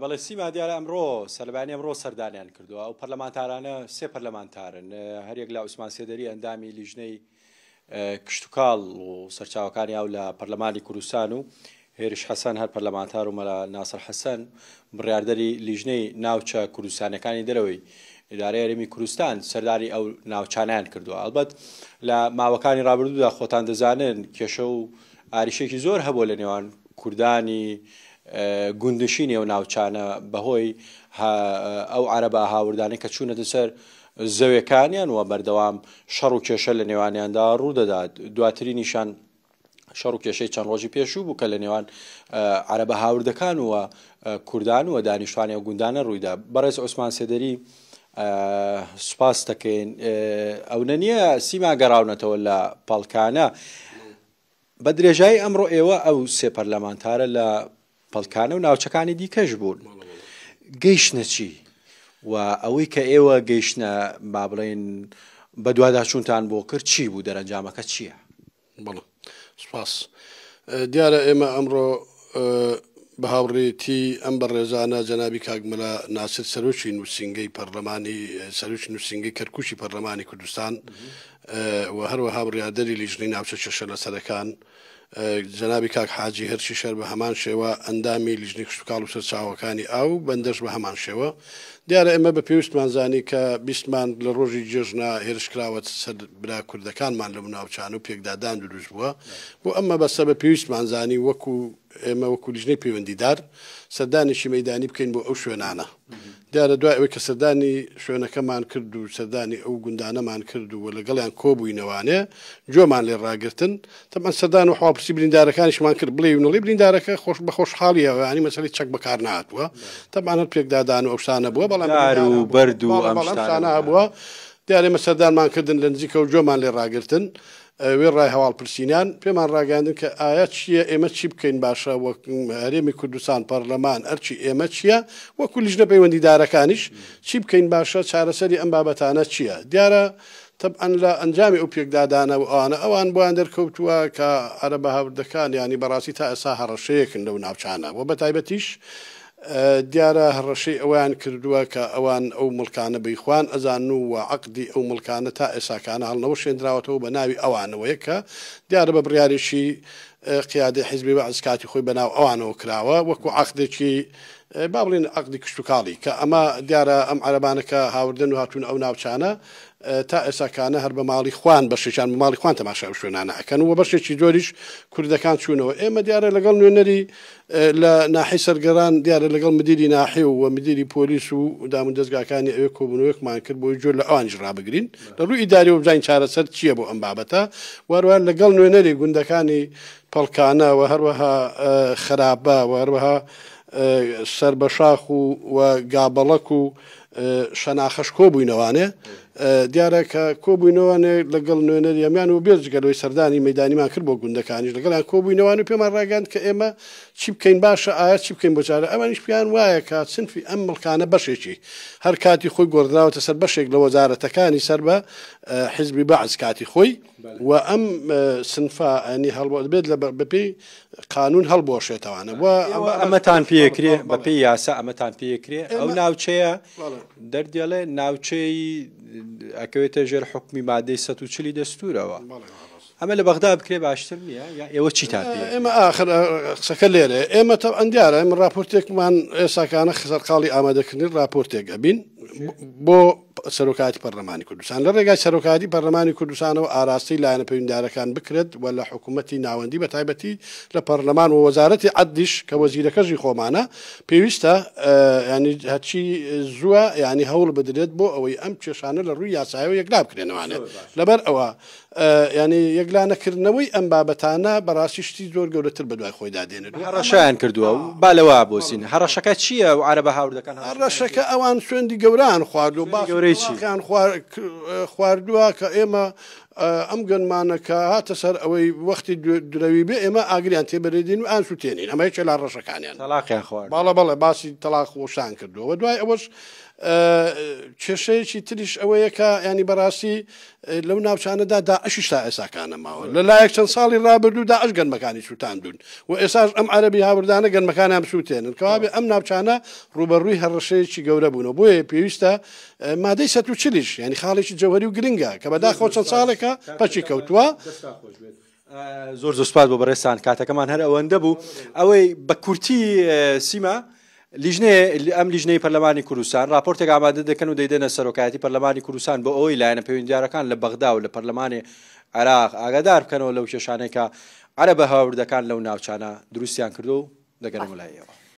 بەڵێ سیما دیارە ئەمڕۆ سەلبانی ئەمڕۆ سەردانیان کردووە ئەو پەرلەمانتارانە سێ پەرلەمانتارن هەرێک لە عوسمانسیێدەری ئەندامی لیژنەی کشتتوکاڵ و سەرچاوەکانی ئەو لە پەرلەمانی کوردستان و هێرش حەسەن هەر پەرلەمانتار و مەلا ناسر حەسەن بڕاردەری لیژنەی ناوچە کوردستانەکانی دەرەوەی ئیدارە یاریمی کوردستان سەرداری ئەو ناوچانیان کردووە ئەلبەت لە ماوەکانی ڕابردوودا خۆتان دەزانن کێشە و ئاریشێکی زۆر هەبوو لە نێوان کوردانی گوندنشینی ئەو ناوچانە بەهۆی ئەو عرەبا هاوردانی کە چوونەتە سەر زەوەکانیان وە بەردەوام شەڕ و کێشە لە نێوانیاندا ڕوودەدات دواتری نیشان شەڕ و کێشەی چەند ڕۆژی پێشوو بوو کە لە نێوان عرەبە هاوردەکان وە کوردان وە دانیشتوانی و گوندانە ڕوویدا بەڕێز عوسمان سێدەری سوپاس دەکەین ئەو نەنیە سیما گەڕاونەتەوە لە پاڵکانە بە درێژایی ئەمڕۆ ئێوە ئەو سێپەرلەمانتارە لە پەلکانە و ناوچەکانی دیکەش بوون گەیشتە چی و ئەوەی کە ئێوە گەیشتە با بڵێن بە دوواداچونتان بۆ کرد چی بوو دەرەنجامەکە چییە بڵ سپاس دیارە ئێمە ئەمڕۆ بە هاوڕێتی ئەم بە ڕێزانە جەنابی کاگمەلا ناسر سەرۆکی نووسنگەی پەرلەمانی سەرۆکی نووسنگی کەرکوشی پەرلەمانی کوردستان هەروەها بڕیادەری لیژنی ناوچە چێشە لە سەرەکان جەنابی کاک حاجی هەرچی شەر بە هەمان شێوە ئەندامی لیژنی کشتتوکڵ و سەرچاوەکانی ئاو بەندەش بە هەمان شێوە دیارە ئێمە بە پێویستمانزانی کە بیستمان لە ڕۆژی جێژنا هێرشکراوە سەر برا کوردەکانمان لە مناوچان و پێکدادان دروست بووە بۆ ئەمە بەسە بە پێویستمانزانی وەکو ئێمە وەکو لیژنەی پەیوەندیدار سەردانیشی مەدانی بکەین بۆ ئەو شوێنانە. دیارە دوای ئەوەی کە سەردانی شوێنەکەمان کرد و سەردانی ئەو گوندانەمان کرد و لەگەڵیان کۆبووینەوانێ جۆمان لێ ڕاگرتن تەمان سەدان و خواپسی بریندارەکانیشمان کرد بڵێ نڵی بریندارەکە خۆش بە خۆشحاڵی ئەوانی مەسەی چەک بەکار ناتوە تەمانەت پێکدادان و ئەوشانە بووە بەڵام و بەرد و ئەمشانە بووە دیارێ مەسەردانمان کردن لە نزیکە و جۆمان لێ ڕاگرتن. وێ ڕای هەواڵ پرسیینان پێمان ڕاگەاندن کە ئایا چییە ئێمە چی بکەین باشە وەک هەرێمی کوردستان پەرلەمان ئەرچی ئێمە چییە وەکو لیژنە پەیوەندیدارەکانیش چی بکەین باشە چارەسەری ئەم بابەتانە چییە دیارە تەبعەن لە ئەنجامی ئۆپێکدادانەوە ئەوانە ئەوان بۆیان دەرکەوتووە کە عرە بە هاوردەکان ینی بەڕاستی تا ئەسا هەڕەشەیەکن لەو ناوچانە وە بە تایبەتیش دیارە هەڕەشەی ئەویان کردووە کە ئەوان ئەو ملکانە بیخواان ئەزان و وە عقدی ئەو ملکانە تا ئێساکانە هەڵنەوە شێنراوەتەوە بە ناوی ئەوانەوەی کە دیارە بە بریارێکی قیادی حیزبی بە ئەسکاتی خۆی بەناو ئەوانەوە کراوە وەکو عقدێکی با بڵین عقدی کشتتوکاڵی کە ئەمە دیارە ئەم عربانەکە هاوردن و هاتوون ئەو ناوچانە تا ئێساکانە هەر بە ماڵی خوان بەشێکیان ماڵی خوان تەماشا شوێنانە ئەەکەن و بەشێکی جۆریش کوردەکان چوونەوە ئێمە دیارە لەگەڵ نوێنەری لە ناحی سەرگەران دیارە لەگەڵ مدیری ناحی و مدیری پۆلیس و دام دەستگاکانی ئەوێ کۆبنەوەکمان کرد بۆی جۆر لە ئەوانش ڕابگرین لە ڕووی ئیداری و بزانین چارەسەر چییە بۆ ئەم بابەتە واروان لەگەڵ نوێنەری گوندەکانی پەڵکانە و هەروەها خراپە و هەروەها سەر بە شاخ و گابەڵک و شەناخەش کۆبووینەوانێ دیارە کە کۆبووینەوانێ لەگەڵ نوێنەر یەمیان و بێژگەلەوەی سەردانی مەدانیمان کرد بۆ گوندەکانیش لەگەڵان کۆبووینەوان و پێمان ڕاگەاند کە ئێمە چی بکەین باشە ئایا چی بکەین بۆچارە ئەمانیش پیان وایە کە سنفی ئەم مڵکانە بەشێکی هەر کاتی خۆی گۆدراوەتە سەر بەشێک لە وەزارەتەکانی سەر بە حیزبی بەعز کاتی خۆی و ئەم سنفانی هەڵبۆ بێت لە بەپی قانون هەڵبۆشێتەوانە ئەمەتان پێکرێ بەپی یاسە ئەمەتان پێکرێ ئەو ناوچەیە دەردیاڵێ ناوچەی ئەکەوێتە ژێر حکمی مادەی سە و چلی دەستورەوە. ئەمە لە بەغدا بکرێ باشتر نییە ئێوە چیتان ئێمە ئاخر قسەکە لێرە ئێمە تە ئەندیارە ئەمە راپۆرتێکمان ئێساکانە خزەرقاڵی ئامادەکردنی راپۆرتێک ئەبین بۆ سەرۆکاتی پەرلەمانی کوردستان لە ڕێگای سەرۆکاری پەرلەمانی کوردستانەوە ئاراستی لایەنە پەیوندارەکان بکرێت و لە حکوومەتتی ناوەندی بە تایبەتی لە پەرلەمان و وەزارەتی عدیش کە وەزیرەکەژی خۆمانە پێویستە ینی هەچی زووە ینی هەوڵ بدرێت بۆ ئەوەی ئەم کێشانە لە ڕووی یاسایەوە یەکلا بکرێنەوانێت لەبەر ئەوە ینی یەکلانەکردنەوەی ئەم بابەتانە بەڕاستی شتی زۆر گەورەتر بەدوای خۆیدا دێنێت هەڕەشیان کردووە و بالەوە بۆسین هەڕەشەکە چییە و عرە بە هاوردەکان هەڕەشەکە ئەوان سوێندی گەورە گەوران خواردو و خواردووە کە ئێمە ئەم گەنمانەکە هاتە سەر ئەوەی وەختی درەوی بێ ئێمە ئاگریان تێبەرێدین و ئان سووتێنین ئەمە چێ لا ڕەشەکانیان باڵە بەڵێ باسی تەلاق خۆشان کردووە دوای ئەوەش کێشەیەکی تریش ئەوەیەکە ینی بەڕاستی لەو ناوچانەدا دا ئەشیش تا ئێساکانە ماوە لە لایەک چەند ساڵی ڕابردوو دا ئەش گەنمەکانی سووتان دوون و ئێساش ئەم عربی هاوردانە گەنمەکانیان سووتێنن کەوابێ ئەم ناوچانە ڕوبەڕووی هەڕەشەیەکی گەورە بوونەوە بۆیە پێویستە مادەی سەت و چلیش ینی خاڵێکی جەوەری و گرنگە کە بەداخۆ چەند ساڵێکە پێشکەشە پەچی کەوتووە زۆر زۆسپات بۆ بەڕێستان کاتەکەمان هەر ئەوەندە بوو ئەوەی بە کورتی سیما لیژنێ ئەم لیژنەی پەرلەمانی کوردستان راپۆرتێک ئامادە دەکەن و دەیدەنە سەرۆکایەتی پەرلەمانی کوردستان بۆ ئەوی لایەنە پەیوەندیارەکان لە بەغدا و لە پەرلەمانی عراق ئاگادار بکەنەوە لەو کێشانێکە عرە بە هاوردەکان لەو ناوچانە دروستیان کردو و دەگەرم لایەوە.